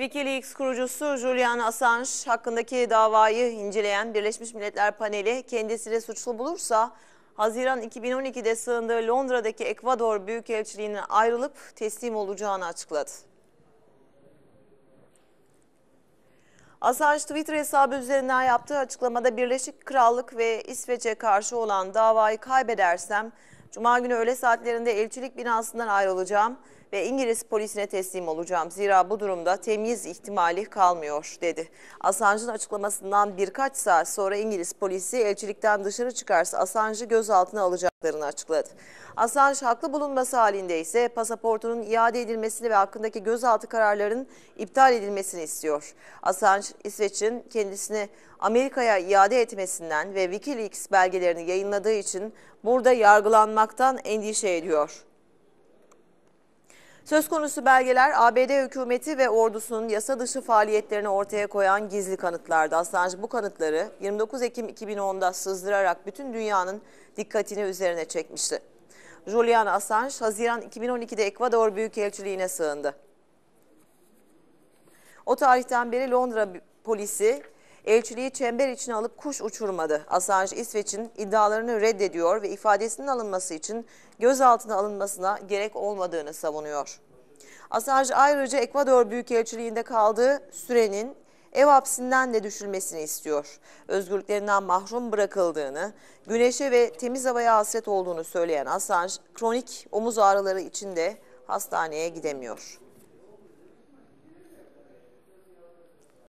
Wikileaks kurucusu Julian Assange hakkındaki davayı inceleyen Birleşmiş Milletler paneli kendisini suçlu bulursa Haziran 2012'de sığındığı Londra'daki Ekvador Büyükelçiliği'ne ayrılıp teslim olacağını açıkladı. Assange Twitter hesabı üzerinden yaptığı açıklamada Birleşik Krallık ve İsveç'e karşı olan davayı kaybedersem Cuma günü öğle saatlerinde elçilik binasından ayrılacağım ve İngiliz polisine teslim olacağım. Zira bu durumda temiz ihtimali kalmıyor dedi. Assange'ın açıklamasından birkaç saat sonra İngiliz polisi elçilikten dışarı çıkarsa Assange'ı gözaltına alacaklarını açıkladı. Assange haklı bulunması halinde ise pasaportunun iade edilmesini ve hakkındaki gözaltı kararlarının iptal edilmesini istiyor. Assange, İsveç'in kendisini Amerika'ya iade etmesinden ve Wikileaks belgelerini yayınladığı için burada yargılanmaktan endişe ediyor. Söz konusu belgeler ABD hükümeti ve ordusunun yasa dışı faaliyetlerini ortaya koyan gizli kanıtlardı. Assange bu kanıtları 29 Ekim 2010'da sızdırarak bütün dünyanın dikkatini üzerine çekmişti. Julian Assange Haziran 2012'de Ekvador Büyükelçiliğine sığındı. O tarihten beri Londra polisi elçiliği çember içine alıp kuş uçurmadı. Assange İsveç'in iddialarını reddediyor ve ifadesinin alınması için gözaltına alınmasına gerek olmadığını savunuyor. Asaj ayrıca Ekvador Büyükelçiliğinde kaldığı sürenin ev hapsinden de düşülmesini istiyor. Özgürlüklerinden mahrum bırakıldığını, güneşe ve temiz havaya hasret olduğunu söyleyen Asaj, kronik omuz ağrıları içinde hastaneye gidemiyor.